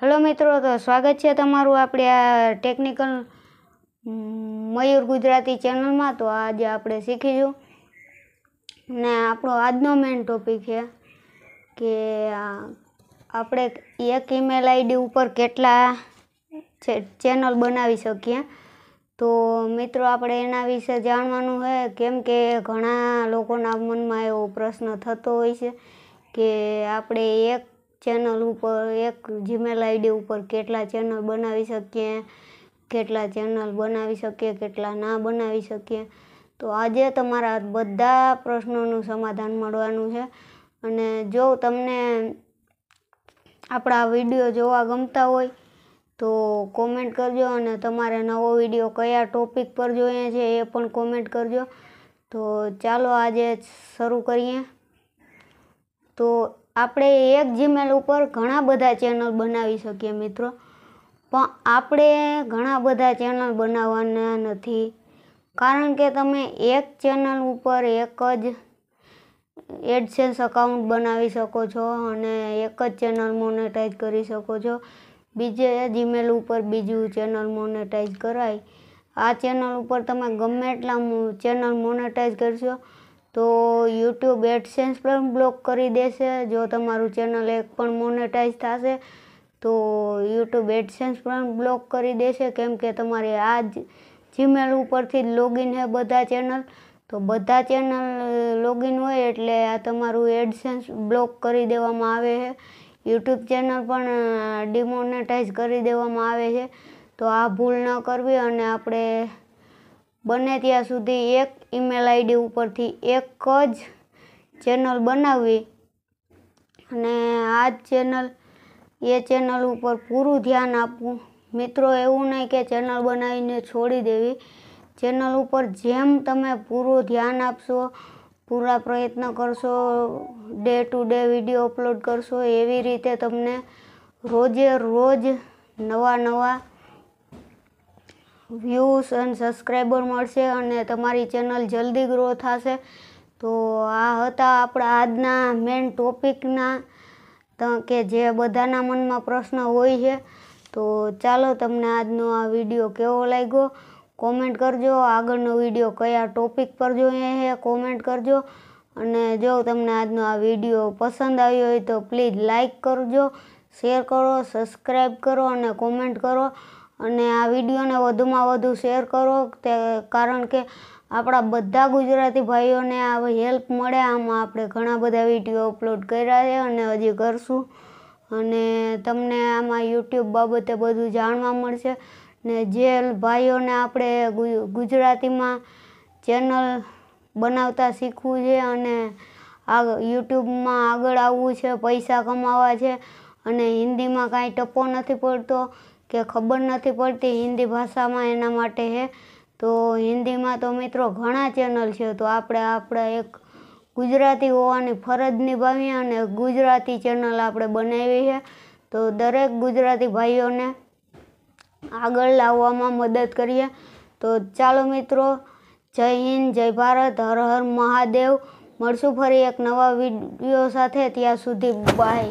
hello મિત્રો તો સ્વાગત છે તમારું આપણે આ ટેકનિકલ મયુર ગુજરાતી ચેનલમાં તો આજે આપણે શીખીશું ને આપણો આજનો મેઇન ટોપિક છે કે આપણે એક ઈમેલ આઈડી ઉપર કેટલા ચેનલ બનાવી શકીએ તો મિત્રો આપણે એના વિશે જાણવાનું છે કેમ કે ઘણા લોકોના મનમાં એવો પ્રશ્ન થતો હોય છે કે આપણે એક ચેનલ ઉપર એક જીમેલ આઈડી ઉપર કેટલા ચેનલ બનાવી શકીએ કેટલા ચેનલ બનાવી શકીએ કેટલા ના બનાવી શકીએ તો આજે તમારા બધા પ્રશ્નોનું સમાધાન મળવાનું છે અને જો તમને આપણા વિડીયો જોવા ગમતા હોય તો કોમેન્ટ કરજો અને તમારે નવો વિડીયો કયા ટોપિક પર જોઈએ છે એ પણ કોમેન્ટ કરજો તો ચાલો આજે શરૂ કરીએ તો આપણે એક જીમેલ ઉપર ઘણા બધા ચેનલ બનાવી શકીએ મિત્રો પણ આપણે ઘણા બધા ચેનલ બનાવવાના નથી કારણ કે તમે એક ચેનલ ઉપર એક જ એડસેન્સ અકાઉન્ટ બનાવી શકો છો અને એક જ ચેનલ મોનેટાઈઝ કરી શકો છો બીજે જીમેલ ઉપર બીજું ચેનલ મોનેટાઈઝ કરાય આ ચેનલ ઉપર તમે ગમે એટલા ચેનલ મોનેટાઈઝ કરશો તો યુટ્યુબ એડસેન્સ પણ બ્લોક કરી દેશે જો તમારું ચેનલ એક પણ મોનેટાઈઝ થશે તો યુટ્યુબ એડસેન્સ પણ બ્લોક કરી દેશે કેમ કે તમારે આ જ જીમેલ ઉપરથી જ લોગિન છે બધા ચેનલ તો બધા ચેનલ લોગિન હોય એટલે આ તમારું એડસેન્સ બ્લોક કરી દેવામાં આવે છે યુટ્યુબ ચેનલ પણ ડિમોનેટાઈઝ કરી દેવામાં આવે છે તો આ ભૂલ ન કરવી અને આપણે બને ત્યાં સુધી એક ઈમેલ આઈડી ઉપરથી એક જ ચેનલ બનાવવી અને આ જ ચેનલ એ ચેનલ ઉપર પૂરું ધ્યાન આપવું મિત્રો એવું નહીં કે ચેનલ બનાવીને છોડી દેવી ચેનલ ઉપર જેમ તમે પૂરું ધ્યાન આપશો પૂરા પ્રયત્ન કરશો day to day video upload કરશો એવી રીતે તમને રોજે રોજ નવા નવા વ્યૂઝ અને સબસ્ક્રાઈબર મળશે અને તમારી ચેનલ જલ્દી ગ્રો થશે તો આ હતા આપણા આજના મેઇન ટોપિકના કે જે બધાના મનમાં પ્રશ્ન હોય છે તો ચાલો તમને આજનો આ વિડીયો કેવો લાગ્યો કોમેન્ટ કરજો આગળનો વિડીયો કયા ટોપિક પર જોઈએ છે કોમેન્ટ કરજો અને જો તમને આજનો આ વિડીયો પસંદ આવ્યો હોય તો પ્લીઝ લાઇક કરજો શેર કરો સબસ્ક્રાઈબ કરો અને કોમેન્ટ કરો અને આ વિડીયોને વધુમાં વધુ શેર કરો તે કારણ કે આપણા બધા ગુજરાતી ભાઈઓને આ હેલ્પ મળે આમાં આપણે ઘણા બધા વિડીયો અપલોડ કર્યા છે અને હજી કરશું અને તમને આમાં યુટ્યુબ બાબતે બધું જાણવા મળશે ને જે ભાઈઓને આપણે ગુજરાતીમાં ચેનલ બનાવતા શીખવું છે અને આ યુટ્યુબમાં આગળ આવવું છે પૈસા કમાવા છે અને હિન્દીમાં કાંઈ ટપો નથી પડતો કે ખબર નથી પડતી હિન્દી ભાષામાં એના માટે હે તો હિન્દીમાં તો મિત્રો ઘણા ચેનલ છે તો આપણે આપણા એક ગુજરાતી હોવાની ફરજ નિભાવીએ અને ગુજરાતી ચેનલ આપણે બનાવી છે તો દરેક ગુજરાતી ભાઈઓને આગળ લાવવામાં મદદ કરીએ તો ચાલો મિત્રો જય હિન્દ જય ભારત હર હર મહાદેવ મળશું ફરી એક નવા વિડીયો સાથે ત્યાં સુધી બાય